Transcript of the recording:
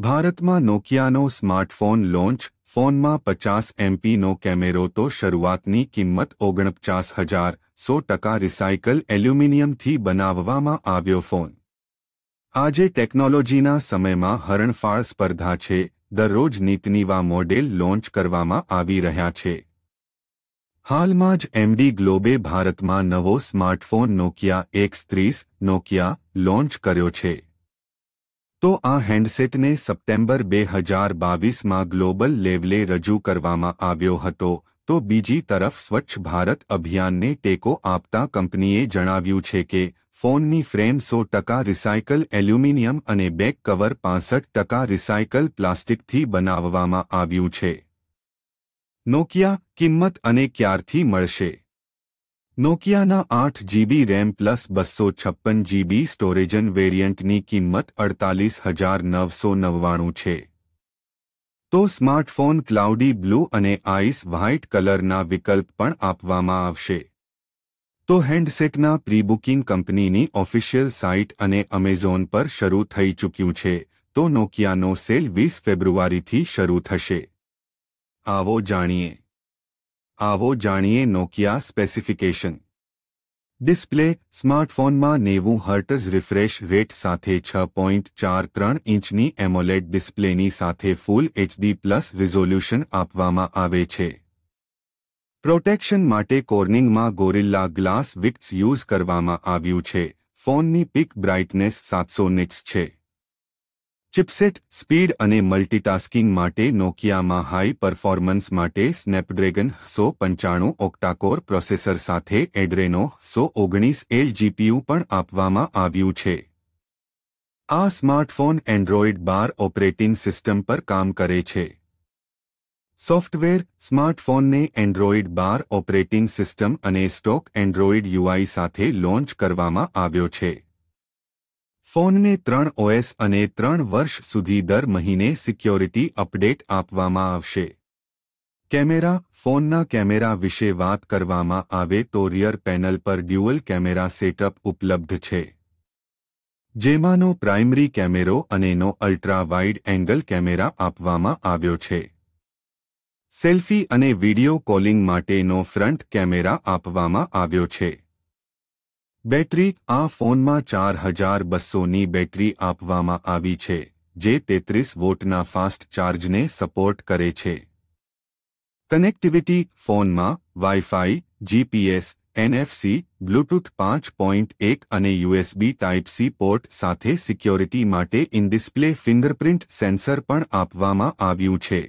ભારતમાં નોકિયાનો smartphone launch ફોનમાં પચાસ એમપીનો કેમેરો તો શરૂઆતની કિંમત ઓગણપચાસ હજાર સો ટકા રિસાયકલ એલ્યુમિનિયમથી બનાવવામાં આવ્યો ફોન આજે ટેકનોલોજીના સમયમાં હરણફાળ સ્પર્ધા છે દરરોજ નીતનીવા મોડેલ લોન્ચ કરવામાં આવી રહ્યા છે હાલમાં જ એમડી ગ્લોબે ભારતમાં નવો સ્માર્ટફોન નોકિયા એક્સ ત્રીસ નોકિયા લોન્ચ કર્યો છે તો આ હેન્ડસેટને સપ્ટેમ્બર બે હજાર બાવીસમાં ગ્લોબલ લેવલે રજૂ કરવામાં આવ્યો હતો તો બીજી તરફ સ્વચ્છ ભારત અભિયાનને ટેકો આપતા કંપનીએ જણાવ્યું છે કે ફોનની ફ્રેમ સો ટકા રિસાયકલ એલ્યુમિનિયમ અને બેક કવર પાંસઠ ટકા રિસાયકલ પ્લાસ્ટિકથી બનાવવામાં આવ્યું છે નોકિયા કિંમત અને ક્યારથી મળશે નોકિયાના આઠ જીબી રેમ પ્લસ બસો છપ્પન જીબી સ્ટોરેજન વેરિયન્ટની કિંમત અડતાલીસ હજાર નવસો નવ્વાણું છે તો સ્માર્ટફોન ક્લાઉડી બ્લુ અને આઈસ વ્હાઇટ કલરના વિકલ્પ પણ આપવામાં આવશે તો હેન્ડસેટના પ્રીબુકિંગ કંપનીની ઓફિશિયલ સાઇટ અને અમેઝોન પર શરૂ થઈ ચૂક્યું છે તો નોકિયાનો સેલ વીસ ફેબ્રુઆરીથી શરૂ થશે આવો જાણીએ આવો જાણીએ નોકિયા સ્પેસિફિકેશન ડિસ્પ્લે સ્માર્ટફોનમાં નેવું હર્ટઝ રિફ્રેશ રેટ સાથે છ પોઈન્ટ ચાર ત્રણ ઇંચની એમોલેટ ડિસ્પ્લેની સાથે ફૂલ એચડી પ્લસ રિઝોલ્યુશન આપવામાં આવે છે પ્રોટેક્શન માટે કોર્નિંગમાં ગોરિલ્લા ગ્લાસ વિક્સ યુઝ કરવામાં આવ્યું છે ફોનની પિક બ્રાઇટનેસ સાતસો નિટ્સ છે ચિપસેટ સ્પીડ અને મલ્ટીટાસ્કિંગ માટે નોકિયામાં હાઈ પરફોર્મન્સ માટે સ્નેપડ્રેગન સો પંચાણું ઓક્ટાકોર પ્રોસેસર સાથે એડ્રેનો સો ઓગણીસ એલ જીપીયુ પણ આપવામાં આવ્યું છે આ સ્માર્ટફોન એન્ડ્રોઇડ બાર ઓપરેટિંગ સિસ્ટમ પર કામ કરે છે સોફ્ટવેર સ્માર્ટફોનને એન્ડ્રોઇડ બાર ઓપરેટિંગ સિસ્ટમ અને સ્ટોક એન્ડ્રોઇડ યુઆઈ સાથે લોન્ચ કરવામાં આવ્યો છે ફોનને ત્રણ ઓએસ અને ત્રણ વર્ષ સુધી દર મહિને સિક્યોરિટી અપડેટ આપવામાં આવશે કેમેરા ફોનના કેમેરા વિશે વાત કરવામાં આવે તો રિયર પેનલ પર ડ્યુઅલ કેમેરા સેટઅપ ઉપલબ્ધ છે જેમાંનો પ્રાઇમરી કેમેરો અનેનો અલ્ટ્રા વાઇડ એંગલ કેમેરા આપવામાં આવ્યો છે સેલ્ફી અને વિડિયો કોલિંગ માટેનો ફ્રન્ટ કેમેરા આપવામાં આવ્યો છે બેટરી આ ફોનમાં ચાર હજાર બસોની બેટરી આપવામાં આવી છે જે તેત્રીસ વોટના ફાસ્ટ ચાર્જને સપોર્ટ કરે છે કનેક્ટિવિટી ફોનમાં વાઇફાઈ જીપીએસ એનએફસી બ્લૂટૂથ પાંચ પોઇન્ટ એક અને યુએસબી ટાઇપ સી પોર્ટ સાથે સિક્યોરિટી માટે ઇન ડિસ્પ્લે ફિંગરપ્રિન્ટ સેન્સર પણ આપવામાં આવ્યું છે